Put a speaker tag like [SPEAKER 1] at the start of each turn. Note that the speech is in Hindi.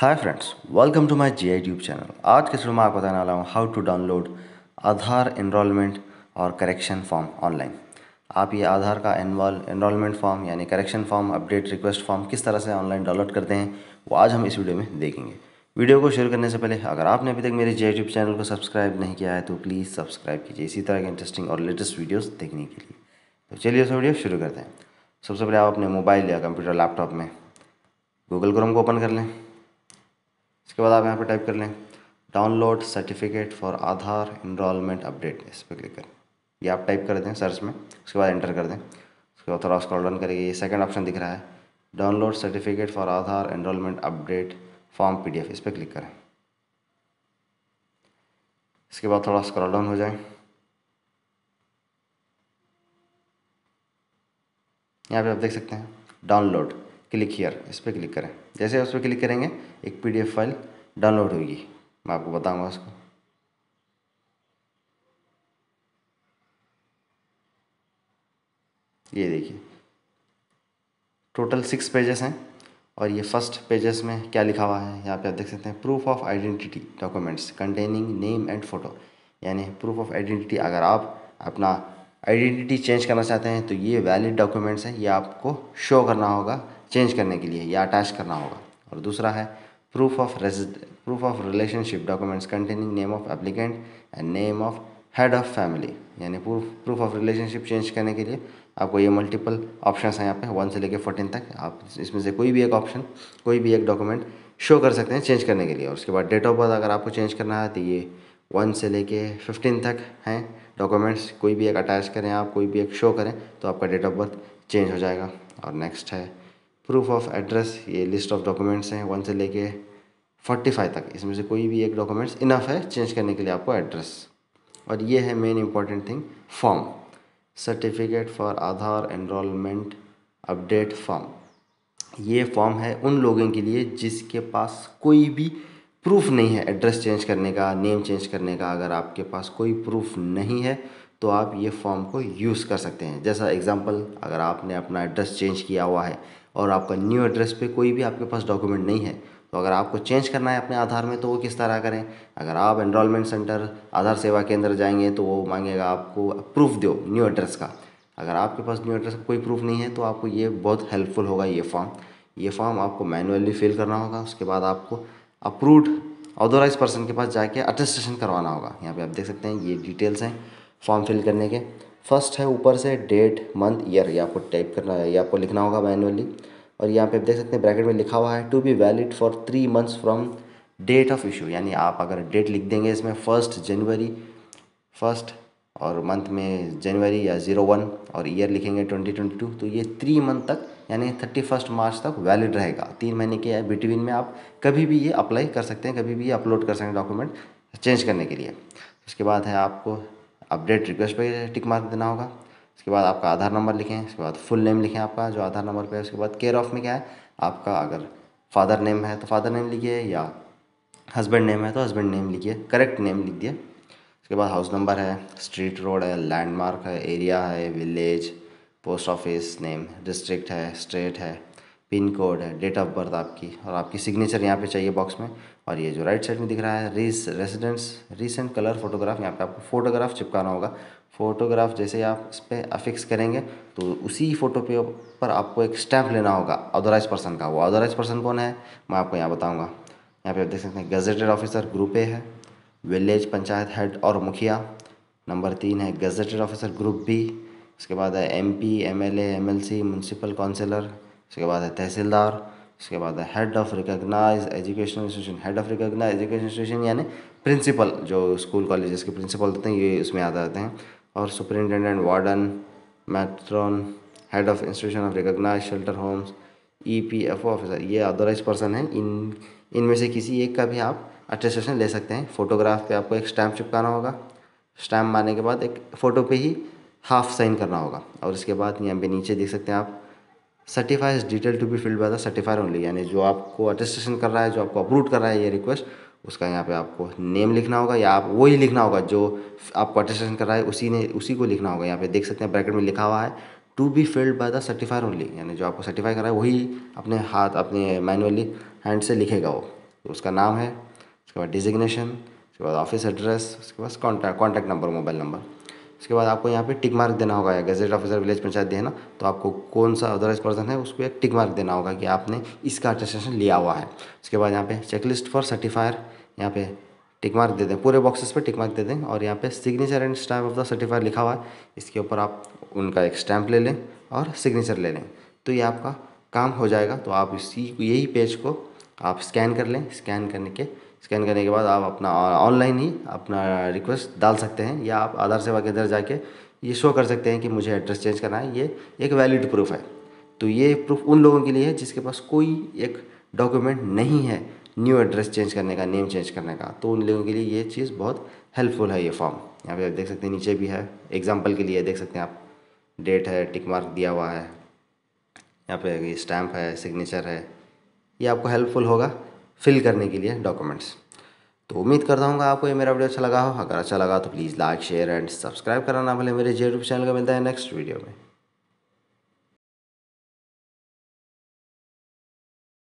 [SPEAKER 1] hi friends welcome to my G I channel आज के शुरू में आपको बताने वाला हूँ how to download Aadhaar enrolment और करेक्शन फॉर्म ऑनलाइन आप ये आधार का एनवाल इनरोलमेंट फॉर्म यानी correction form update request form किस तरह से ऑनलाइन डाउनलोड करते हैं वो आज हम इस वीडियो में देखेंगे वीडियो को शेयर करने से पहले अगर आपने अभी तक मेरे जी आई चैनल को सब्सक्राइब नहीं किया है तो प्लीज़ सब्सक्राइब कीजिए इसी तरह के इंटरेस्टिंग और लेटेस्ट वीडियोज़ देखने के लिए तो चलिए उस वीडियो शुरू करते हैं सबसे पहले आप अपने मोबाइल या कंप्यूटर लैपटॉप में गूगल क्रोम को ओपन कर लें इसके बाद आप यहाँ पर टाइप कर लें download certificate for Aadhaar enrolment update इस पर क्लिक करें ये आप टाइप कर दें सर्च में उसके बाद एंटर कर दें उसके बाद थोड़ा स्क्रॉल डाउन करेगी ये सेकंड ऑप्शन दिख रहा है download certificate for Aadhaar enrolment update form PDF इस पर क्लिक करें इसके बाद थोड़ा स्क्रॉल डाउन हो जाए यहाँ पे आप देख सकते हैं डाउनलोड क्लिक हीयर इस पर क्लिक करें जैसे उस पर क्लिक करेंगे एक पीडीएफ फाइल डाउनलोड होगी मैं आपको बताऊंगा उसको ये देखिए टोटल सिक्स पेजेस हैं और ये फर्स्ट पेजेस में क्या लिखा हुआ है यहाँ पे आप देख सकते हैं proof of identity documents containing name and photo यानी प्रूफ ऑफ आइडेंटिटी अगर आप अपना आइडेंटिटी चेंज करना चाहते हैं तो ये वैलिड डॉक्यूमेंट्स हैं ये आपको शो करना होगा चेंज करने के लिए या अटैच करना होगा और दूसरा है proof of proof of relationship documents containing name of applicant and name of head of family यानी proof proof of relationship change करने के लिए आपको ये मल्टीपल ऑप्शन हैं यहाँ पे वन से लेके फोर्टीन तक आप इसमें से कोई भी एक ऑप्शन कोई भी एक डॉक्यूमेंट शो कर सकते हैं चेंज करने के लिए और उसके बाद डेट ऑफ बर्थ अगर आपको चेंज करना है तो ये वन से लेके फिफ्टीन तक हैं डॉक्यूमेंट्स कोई भी एक अटैच करें आप कोई भी एक शो करें तो आपका डेट ऑफ बर्थ चेंज हो जाएगा और नेक्स्ट है प्रूफ ऑफ एड्रेस ये लिस्ट ऑफ डॉक्यूमेंट्स हैं वन से लेके फोर्टी फाइव तक इसमें से कोई भी एक डॉक्यूमेंट्स इनफ है चेंज करने के लिए आपको एड्रेस और ये है main important thing form certificate for Aadhaar enrolment update form ये फॉर्म है उन लोगों के लिए जिसके पास कोई भी प्रूफ नहीं है एड्रेस चेंज करने का नेम चेंज करने का अगर आपके पास कोई प्रूफ नहीं है तो आप ये फॉर्म को यूज़ कर सकते हैं जैसा एग्ज़ाम्पल अगर आपने अपना एड्रेस चेंज किया हुआ है और आपका न्यू एड्रेस पे कोई भी आपके पास डॉक्यूमेंट नहीं है तो अगर आपको चेंज करना है अपने आधार में तो वो किस तरह करें अगर आप एनरोलमेंट सेंटर आधार सेवा केंद्र जाएंगे तो वो मांगेगा आपको प्रूफ दो न्यू एड्रेस का अगर आपके पास न्यू एड्रेस का कोई प्रूफ नहीं है तो आपको ये बहुत हेल्पफुल होगा ये फॉर्म ये फॉर्म आपको मैनुअली फिल करना होगा उसके बाद आपको अप्रूव्ड ऑथोराइज पर्सन के पास जाके अटेस्टेशन करवाना होगा यहाँ पे आप देख सकते हैं ये डिटेल्स हैं फॉर्म फिल करने के फर्स्ट है ऊपर से डेट मंथ ईयर ये आपको टाइप करना है ये आपको लिखना होगा मैनुअली और यहाँ पे आप देख सकते हैं ब्रैकेट में लिखा हुआ है to be valid for three months from date of issue यानी आप अगर डेट लिख देंगे इसमें फर्स्ट जनवरी फर्स्ट और मंथ में जनवरी या ज़ीरो वन और ईयर लिखेंगे ट्वेंटी ट्वेंटी टू तो ये थ्री मंथ तक यानी थर्टी फर्स्ट मार्च तक वैलिड रहेगा तीन महीने के बिटवीन में आप कभी भी ये अप्लाई कर सकते हैं कभी भी ये अपलोड कर सकते हैं डॉक्यूमेंट चेंज करने के लिए उसके बाद है आपको अपडेट रिक्वेस्ट पर टिक मार्क देना होगा उसके बाद आपका आधार नंबर लिखें उसके बाद फुल नेम लिखें आपका जो आधार नंबर पे है उसके बाद केयर ऑफ में क्या है आपका अगर फादर नेम है तो फादर नेम लिखिए या हस्बैंड नेम है तो हस्बैंड नेम लिखिए करेक्ट नेम लिख दिए उसके बाद हाउस नंबर है स्ट्रीट रोड है लैंडमार्क है एरिया है village post office name district है स्टेट है पिन कोड है डेट ऑफ बर्थ आपकी और आपकी सिग्नेचर यहाँ पे चाहिए बॉक्स में और ये जो राइट साइड में दिख रहा है रीस रेसिडेंस रिसेंट कलर फोटोग्राफ यहाँ पे आपको फोटोग्राफ चिपकाना होगा फोटोग्राफ जैसे आप इस पर अफिक्स करेंगे तो उसी फ़ोटो पे पर आपको एक स्टैम्प लेना होगा अदरवाइज पर्सन का वो अदरवाइज पर्सन कौन है मैं आपको यहाँ बताऊँगा यहाँ पे आप देख सकते हैं गजेटेड ऑफिसर ग्रुप ए है विलेज पंचायत हेड और मुखिया नंबर तीन है गजेटेड ऑफिसर ग्रुप बी उसके बाद है M P M L A M L C municipal councillor उसके बाद है तहसीलदार उसके बाद head of recognise education institution head of recognise education institution यानी प्रिंसिपल जो स्कूल कॉलेजेस के प्रिंसिपल होते हैं ये उसमें याद आते हैं और superintendent warden matron head of institution of recognise shelter homes E P F O officer ये अदरवाइज पर्सन है इन इनमें से किसी एक का भी आप अटेस्टेशन ले सकते हैं फोटोग्राफ पे आपको एक स्टैम्प चिपकाना होगा स्टैम्प मारने के बाद एक फ़ोटो पे ही हाफ साइन करना होगा और इसके बाद यहाँ पे नीचे देख सकते हैं आप certify is detail to be filled by the certifier only यानी जो आपको अटेस्टेशन कर रहा है जो आपको अप्रूव कर रहा है ये रिक्वेस्ट उसका यहाँ पे आपको नेम लिखना होगा या आप वही लिखना होगा जो आपको अटेस्टेशन कर रहा है उसी ने उसी को लिखना होगा यहाँ पे देख सकते हैं ब्रैकेट में लिखा हुआ है to be filled by the certifier only यानी जो आपको सर्टिफाई कर रहा है वही अपने हाथ अपने मैनुअली हैंड से लिखेगा वो तो उसका नाम है उसके बाद डिजिग्नेशन उसके बाद ऑफिस एड्रेस उसके बाद contact contact number mobile number उसके बाद आपको यहाँ पे टिक मार्क देना होगा या गजेट ऑफिसर विलेज पंचायत देना तो आपको कौन सा अदरवाइज पर्सन है उसको एक टिक मार्क देना होगा कि आपने इसका अटेस्टेशन लिया हुआ है उसके बाद यहाँ पे चेकलिस्ट फॉर सर्टिफायर यहाँ पे टिक मार्क दे दें पूरे बॉक्सेस पे टिक मार्क दे दें और यहाँ पे signature and stamp of the certifier लिखा हुआ है इसके ऊपर आप उनका एक स्टैम्प ले लें और सिग्नेचर ले लें तो ये आपका काम हो जाएगा तो आप इसी यही पेज को आप स्कैन कर लें स्कैन करने के स्कैन करने के बाद आप अपना ऑनलाइन ही अपना रिक्वेस्ट डाल सकते हैं या आप आधार सेवा के अंदर जाके ये शो कर सकते हैं कि मुझे एड्रेस चेंज करना है ये एक वैलिड प्रूफ है तो ये प्रूफ उन लोगों के लिए है जिसके पास कोई एक डॉक्यूमेंट नहीं है न्यू एड्रेस चेंज करने का नेम चेंज करने का तो उन लोगों के लिए ये चीज़ बहुत हेल्पफुल है ये फॉर्म यहाँ पे आप देख सकते हैं नीचे भी है एग्जाम्पल के लिए देख सकते हैं आप डेट है टिक मार्क दिया हुआ है यहाँ पे स्टैम्प है सिग्नेचर है ये आपको हेल्पफुल होगा फिल करने के लिए डॉक्यूमेंट्स तो उम्मीद करता हूँ आपको ये मेरा वीडियो अच्छा लगा हो अगर अच्छा लगा तो please like share and subscribe करना ना भले मेरे यूट्यूब चैनल का मिलता है नेक्स्ट वीडियो में